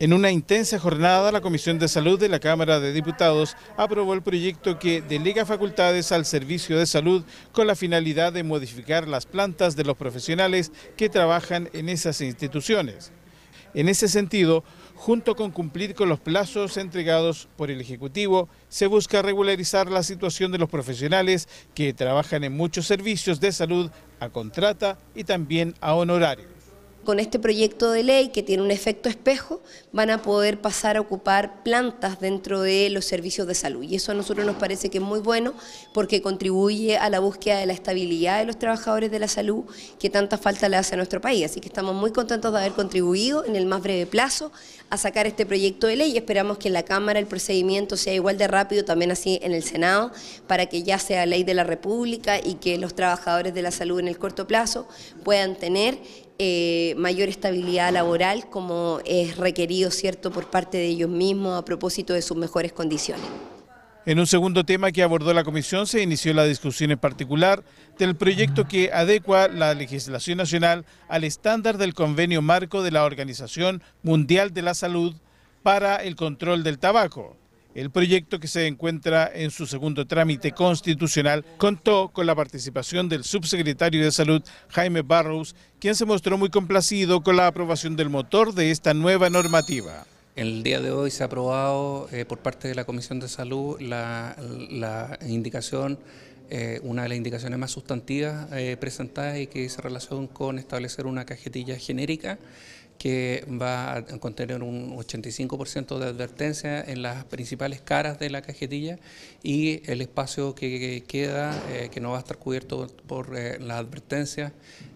En una intensa jornada, la Comisión de Salud de la Cámara de Diputados aprobó el proyecto que delega facultades al Servicio de Salud con la finalidad de modificar las plantas de los profesionales que trabajan en esas instituciones. En ese sentido, junto con cumplir con los plazos entregados por el Ejecutivo, se busca regularizar la situación de los profesionales que trabajan en muchos servicios de salud a contrata y también a honorario con este proyecto de ley que tiene un efecto espejo, van a poder pasar a ocupar plantas dentro de los servicios de salud. Y eso a nosotros nos parece que es muy bueno porque contribuye a la búsqueda de la estabilidad de los trabajadores de la salud que tanta falta le hace a nuestro país. Así que estamos muy contentos de haber contribuido en el más breve plazo a sacar este proyecto de ley y esperamos que en la Cámara el procedimiento sea igual de rápido, también así en el Senado, para que ya sea ley de la República y que los trabajadores de la salud en el corto plazo puedan tener eh, mayor estabilidad laboral como es requerido cierto por parte de ellos mismos a propósito de sus mejores condiciones. En un segundo tema que abordó la comisión se inició la discusión en particular del proyecto que adecua la legislación nacional al estándar del convenio marco de la Organización Mundial de la Salud para el control del tabaco. El proyecto que se encuentra en su segundo trámite constitucional contó con la participación del subsecretario de Salud, Jaime Barros, quien se mostró muy complacido con la aprobación del motor de esta nueva normativa. El día de hoy se ha aprobado eh, por parte de la Comisión de Salud la indicación eh, una de las indicaciones más sustantivas eh, presentadas y que se relación con establecer una cajetilla genérica que va a contener un 85% de advertencia en las principales caras de la cajetilla y el espacio que queda, eh, que no va a estar cubierto por las advertencias,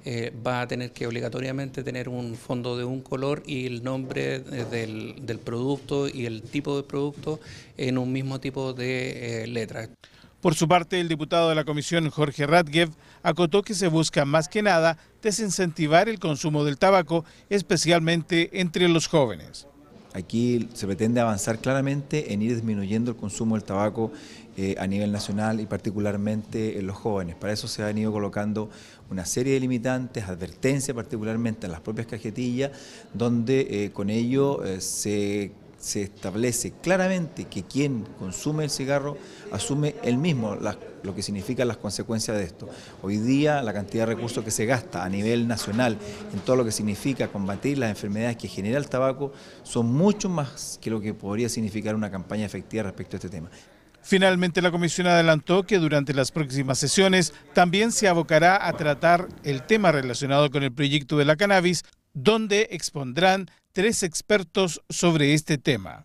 va a tener que obligatoriamente tener un fondo de un color y el nombre del, del producto y el tipo de producto en un mismo tipo de letra. Por su parte, el diputado de la comisión, Jorge Radgev, acotó que se busca más que nada desincentivar el consumo del tabaco, especialmente entre los jóvenes. Aquí se pretende avanzar claramente en ir disminuyendo el consumo del tabaco eh, a nivel nacional y particularmente en los jóvenes. Para eso se han ido colocando una serie de limitantes, advertencias particularmente en las propias cajetillas, donde eh, con ello eh, se se establece claramente que quien consume el cigarro asume él mismo lo que significan las consecuencias de esto. Hoy día la cantidad de recursos que se gasta a nivel nacional en todo lo que significa combatir las enfermedades que genera el tabaco son mucho más que lo que podría significar una campaña efectiva respecto a este tema. Finalmente, la comisión adelantó que durante las próximas sesiones también se abocará a tratar el tema relacionado con el proyecto de la cannabis, donde expondrán tres expertos sobre este tema.